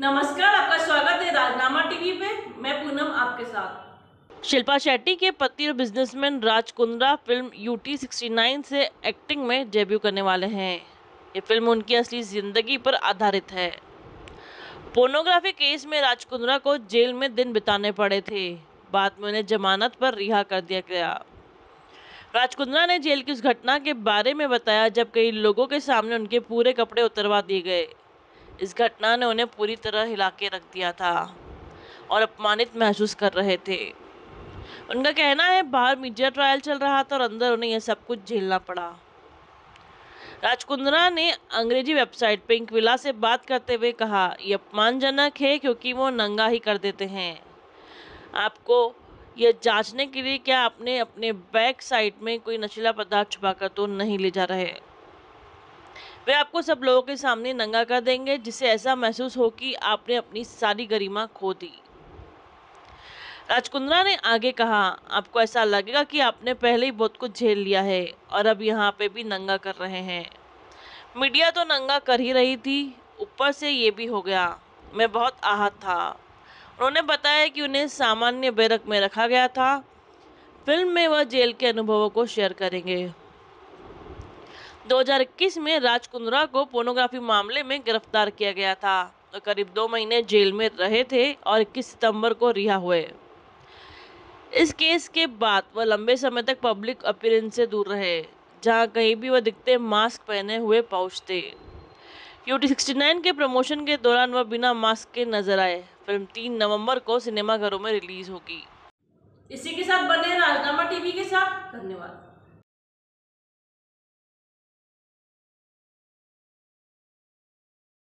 नमस्कार आपका स्वागत है राजनामा टीवी पे मैं पूनम आपके साथ शिल्पा शेट्टी के पति और businessman Raj Kundra film U T से एक्टिंग में डेब्यू करने वाले हैं ये फिल्म उनकी असली जिंदगी पर आधारित है पोर्नोग्राफी केस में राज कुंद्रा को जेल में दिन बिताने पड़े थे बाद में उन्हें जमानत पर रिहा कर दिया गया राज कुंद्रा ने जेल की उस घटना के बारे में बताया जब कई लोगों के सामने उनके पूरे कपड़े उतरवा दिए गए इस घटना ने उन्हें पूरी तरह हिला के रख दिया था और अपमानित महसूस कर रहे थे उनका कहना है बाहर मीडिया ट्रायल चल रहा था और अंदर उन्हें यह सब कुछ झेलना पड़ा राजकुंद्रा ने अंग्रेजी वेबसाइट इंकविला से बात करते हुए कहा यह अपमानजनक है क्योंकि वो नंगा ही कर देते हैं आपको यह जांचने के लिए क्या आपने अपने बैक साइड में कोई नशीला पदार्थ छुपाकर तो नहीं ले जा रहे वे आपको सब लोगों के सामने नंगा कर देंगे जिससे ऐसा महसूस हो कि आपने अपनी सारी गरिमा खो दी राजकुंद्रा ने आगे कहा आपको ऐसा लगेगा कि आपने पहले ही बहुत कुछ झेल लिया है और अब यहाँ पे भी नंगा कर रहे हैं मीडिया तो नंगा कर ही रही थी ऊपर से ये भी हो गया मैं बहुत आहत था उन्होंने बताया कि उन्हें सामान्य बैरक में रखा गया था फिल्म में वह जेल के अनुभवों को शेयर करेंगे 2021 में राज कुंद्रा को पोर्नोग्राफी मामले में गिरफ्तार किया गया था तो करीब दो महीने जेल में रहे थे और इक्कीस सितंबर को रिहा हुए इस केस के बाद वह लंबे समय तक पब्लिक अपीयरेंस से दूर रहे जहां कहीं भी वह दिखते मास्क पहने हुए पहुंचते यूटी सिक्सटी नाइन के प्रमोशन के दौरान वह बिना मास्क के नजर आए फिल्म तीन नवंबर को सिनेमाघरों में रिलीज होगी इसी के साथ बने राजनामा टीवी के साथ धन्यवाद